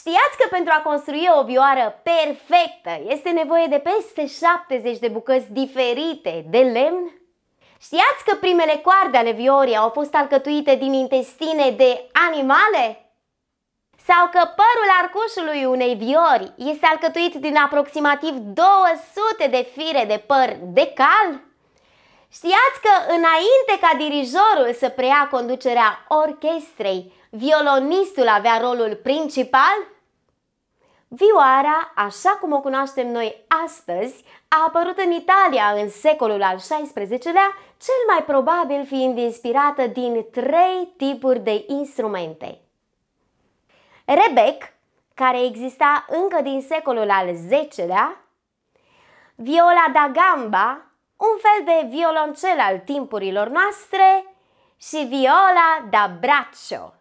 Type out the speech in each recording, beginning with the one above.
Știați că pentru a construi o vioară perfectă este nevoie de peste 70 de bucăți diferite de lemn? Știați că primele coarde ale viorii au fost alcătuite din intestine de animale? Sau că părul arcușului unei viori este alcătuit din aproximativ 200 de fire de păr de cal? Știați că înainte ca dirijorul să preia conducerea orchestrei, violonistul avea rolul principal? Vioara, așa cum o cunoaștem noi astăzi, a apărut în Italia în secolul al XVI-lea, cel mai probabil fiind inspirată din trei tipuri de instrumente. Rebec, care exista încă din secolul al X-lea, viola da gamba, un fel de violoncel al timpurilor noastre, și viola da braccio.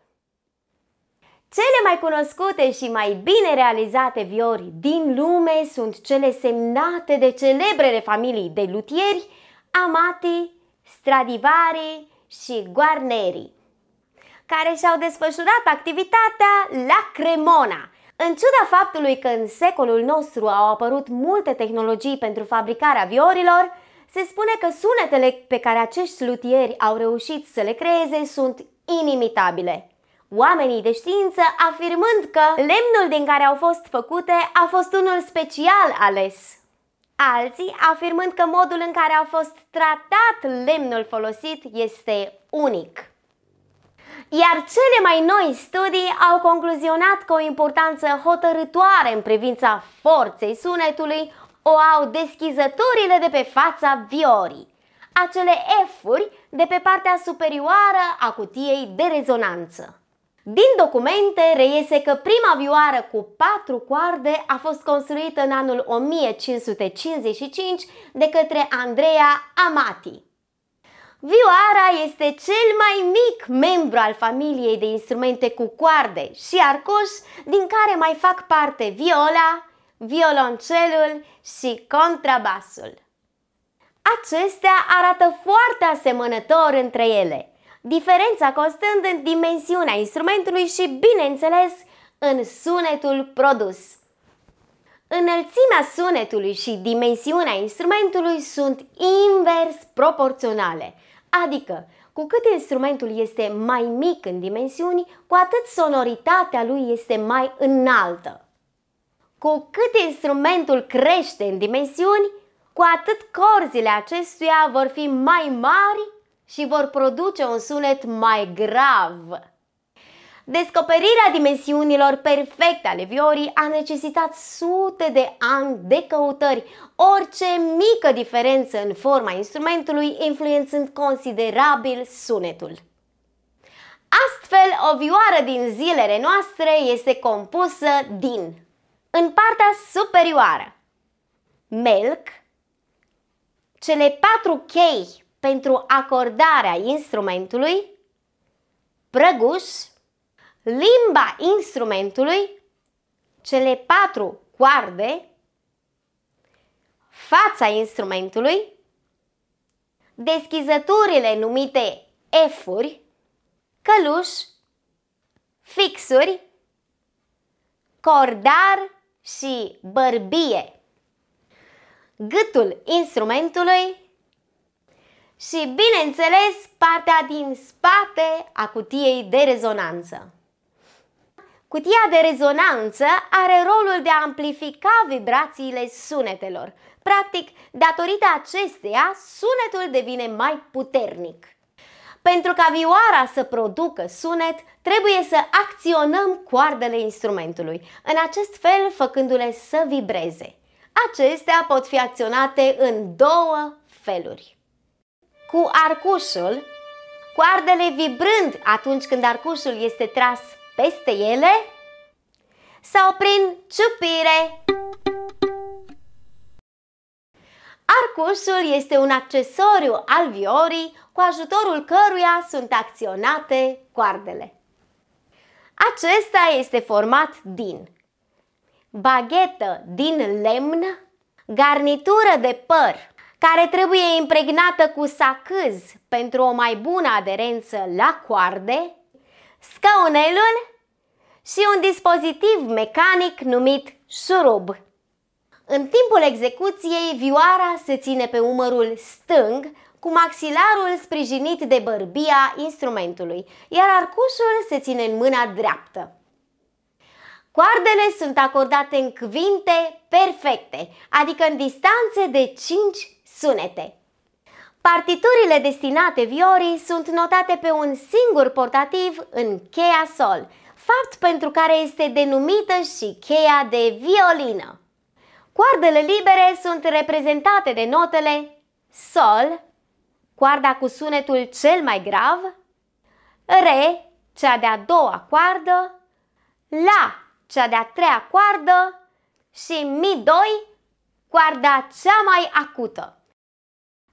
Cele mai cunoscute și mai bine realizate viori din lume sunt cele semnate de celebrele familii de lutieri Amati, Stradivari și Guarneri, care și-au desfășurat activitatea la Cremona. În ciuda faptului că în secolul nostru au apărut multe tehnologii pentru fabricarea viorilor, se spune că sunetele pe care acești lutieri au reușit să le creeze sunt inimitabile. Oamenii de știință afirmând că lemnul din care au fost făcute a fost unul special ales. Alții afirmând că modul în care a fost tratat lemnul folosit este unic. Iar cele mai noi studii au concluzionat că o importanță hotărătoare în privința forței sunetului o au deschizăturile de pe fața viorii, acele F-uri de pe partea superioară a cutiei de rezonanță. Din documente reiese că prima vioară cu patru coarde a fost construită în anul 1555 de către Andreea Amati. Vioara este cel mai mic membru al familiei de instrumente cu coarde și arcoș, din care mai fac parte viola, violoncelul și contrabasul. Acestea arată foarte asemănător între ele, diferența constând în dimensiunea instrumentului și, bineînțeles, în sunetul produs. Înălțimea sunetului și dimensiunea instrumentului sunt invers proporționale, adică cu cât instrumentul este mai mic în dimensiuni, cu atât sonoritatea lui este mai înaltă. Cu cât instrumentul crește în dimensiuni, cu atât corzile acestuia vor fi mai mari și vor produce un sunet mai grav. Descoperirea dimensiunilor perfecte ale viorii a necesitat sute de ani de căutări, orice mică diferență în forma instrumentului influențând considerabil sunetul. Astfel, o vioară din zilele noastre este compusă din În partea superioară Melc Cele patru chei pentru acordarea instrumentului, prăguș, limba instrumentului, cele patru coarde, fața instrumentului, deschizăturile numite F-uri, căluș, fixuri, cordar și bărbie. Gâtul instrumentului și, bineînțeles, partea din spate a cutiei de rezonanță. Cutia de rezonanță are rolul de a amplifica vibrațiile sunetelor. Practic, datorită acesteia, sunetul devine mai puternic. Pentru ca vioara să producă sunet, trebuie să acționăm coardele instrumentului, în acest fel făcându-le să vibreze. Acestea pot fi acționate în două feluri cu arcușul, coardele vibrând atunci când arcușul este tras peste ele sau prin ciupire. Arcușul este un accesoriu al viorii cu ajutorul căruia sunt acționate coardele. Acesta este format din baghetă din lemn, garnitură de păr care trebuie impregnată cu sacâz pentru o mai bună aderență la coarde, scaunelul și un dispozitiv mecanic numit șurub. În timpul execuției, vioara se ține pe umărul stâng, cu maxilarul sprijinit de bărbia instrumentului, iar arcușul se ține în mâna dreaptă. Coardele sunt acordate în cuvinte perfecte, adică în distanțe de 5 sunete. Partiturile destinate viorii sunt notate pe un singur portativ în cheia sol, fapt pentru care este denumită și cheia de violină. Coardele libere sunt reprezentate de notele sol, coarda cu sunetul cel mai grav, re, cea de-a doua coardă, la, cea de-a treia coardă și mi doi, coarda cea mai acută.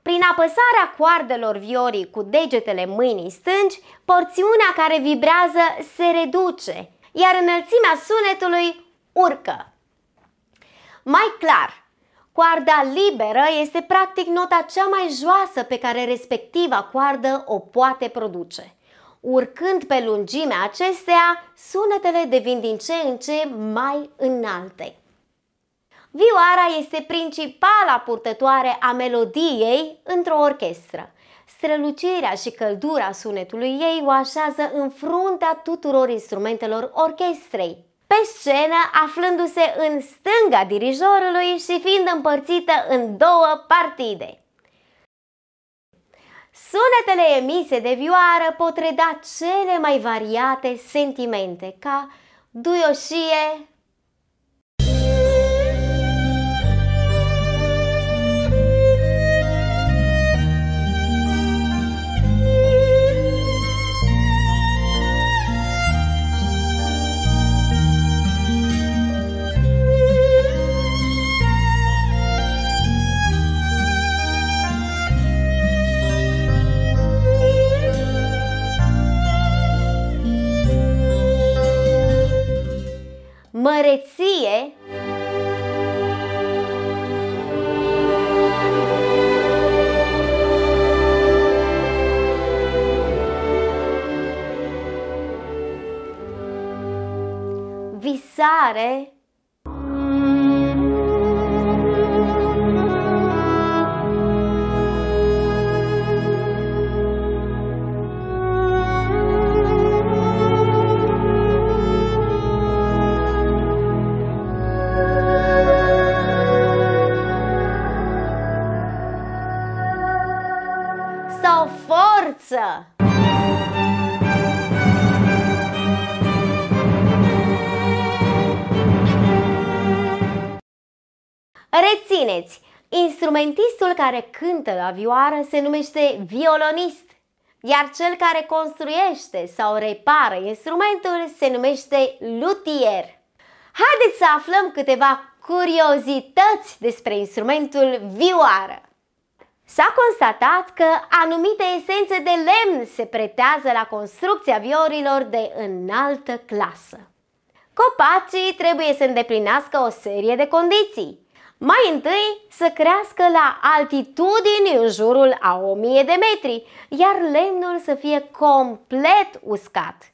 Prin apăsarea coardelor viorii cu degetele mâinii stângi, porțiunea care vibrează se reduce, iar înălțimea sunetului urcă. Mai clar, coarda liberă este practic nota cea mai joasă pe care respectiva coardă o poate produce. Urcând pe lungimea acestea, sunetele devin din ce în ce mai înalte. Vioara este principala purtătoare a melodiei într-o orchestră. Strălucirea și căldura sunetului ei o așează în fruntea tuturor instrumentelor orchestrei. Pe scenă, aflându-se în stânga dirijorului și fiind împărțită în două partide. Sunetele emise de vioară pot reda cele mai variate sentimente, ca duioșie, sare sau forță! Rețineți! Instrumentistul care cântă la vioară se numește violonist, iar cel care construiește sau repară instrumentul se numește lutier. Haideți să aflăm câteva curiozități despre instrumentul vioară. S-a constatat că anumite esențe de lemn se pretează la construcția viorilor de înaltă clasă. Copacii trebuie să îndeplinească o serie de condiții, mai întâi să crească la altitudini în jurul a 1000 de metri, iar lemnul să fie complet uscat.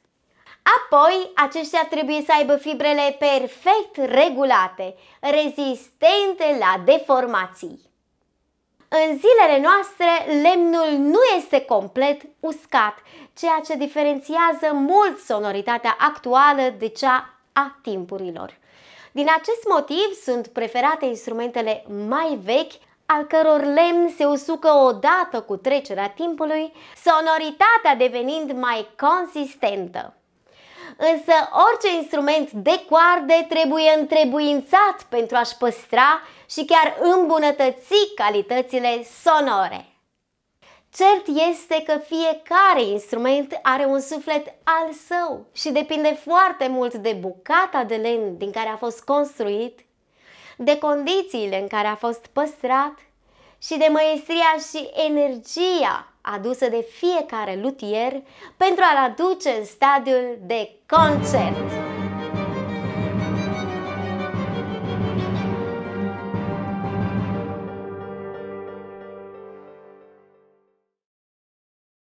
Apoi, aceștia trebuie să aibă fibrele perfect regulate, rezistente la deformații. În zilele noastre, lemnul nu este complet uscat, ceea ce diferențiază mult sonoritatea actuală de cea a timpurilor. Din acest motiv sunt preferate instrumentele mai vechi, al căror lemn se usucă odată cu trecerea timpului, sonoritatea devenind mai consistentă. Însă orice instrument de coarde trebuie întrebuințat pentru a-și păstra și chiar îmbunătăți calitățile sonore. Cert este că fiecare instrument are un suflet al său și depinde foarte mult de bucata de lemn din care a fost construit, de condițiile în care a fost păstrat și de măestria și energia adusă de fiecare lutier pentru a-l aduce în stadiul de concert.